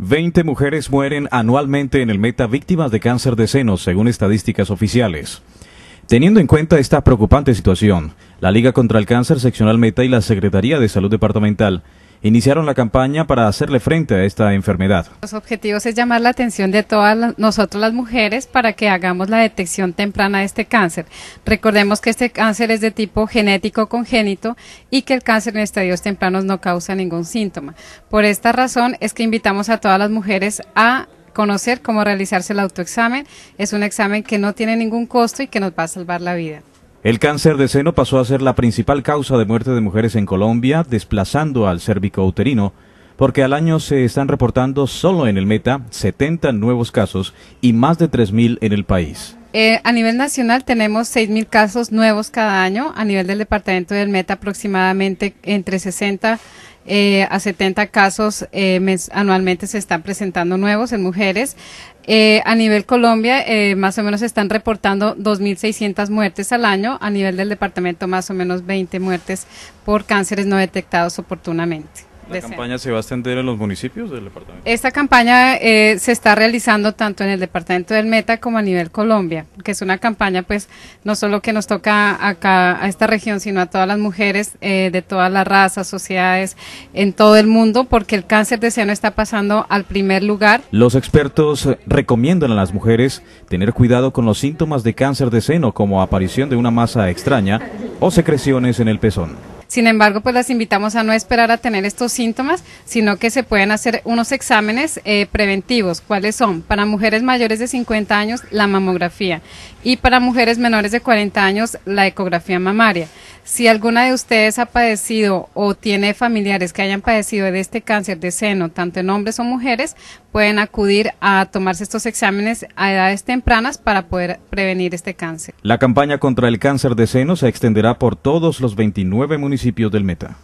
Veinte mujeres mueren anualmente en el meta víctimas de cáncer de seno, según estadísticas oficiales. Teniendo en cuenta esta preocupante situación, la Liga contra el Cáncer Seccional Meta y la Secretaría de Salud Departamental iniciaron la campaña para hacerle frente a esta enfermedad. Los objetivos es llamar la atención de todas nosotros las mujeres para que hagamos la detección temprana de este cáncer. Recordemos que este cáncer es de tipo genético congénito y que el cáncer en estadios tempranos no causa ningún síntoma. Por esta razón es que invitamos a todas las mujeres a conocer cómo realizarse el autoexamen. Es un examen que no tiene ningún costo y que nos va a salvar la vida. El cáncer de seno pasó a ser la principal causa de muerte de mujeres en Colombia, desplazando al cérvico-uterino, porque al año se están reportando solo en el Meta 70 nuevos casos y más de 3.000 en el país. Eh, a nivel nacional tenemos 6.000 casos nuevos cada año. A nivel del departamento del Meta aproximadamente entre 60 eh, a 70 casos eh, anualmente se están presentando nuevos en mujeres. a nivel Colombia, más o menos se están reportando 2.600 muertes al año. A nivel del departamento, más o menos 20 muertes por cánceres no detectados oportunamente. ¿La campaña se va a extender en los municipios del departamento? Esta campaña eh, se está realizando tanto en el departamento del Meta como a nivel Colombia, que es una campaña pues no solo que nos toca acá a esta región, sino a todas las mujeres eh, de todas las razas, sociedades, en todo el mundo, porque el cáncer de seno está pasando al primer lugar. Los expertos recomiendan a las mujeres tener cuidado con los síntomas de cáncer de seno, como aparición de una masa extraña o secreciones en el pezón. Sin embargo, pues las invitamos a no esperar a tener estos síntomas, sino que se pueden hacer unos exámenes eh, preventivos. ¿Cuáles son? Para mujeres mayores de 50 años, la mamografía y para mujeres menores de 40 años, la ecografía mamaria. Si alguna de ustedes ha padecido o tiene familiares que hayan padecido de este cáncer de seno, tanto en hombres o mujeres, pueden acudir a tomarse estos exámenes a edades tempranas para poder prevenir este cáncer. La campaña contra el cáncer de seno se extenderá por todos los 29 municipios del Meta.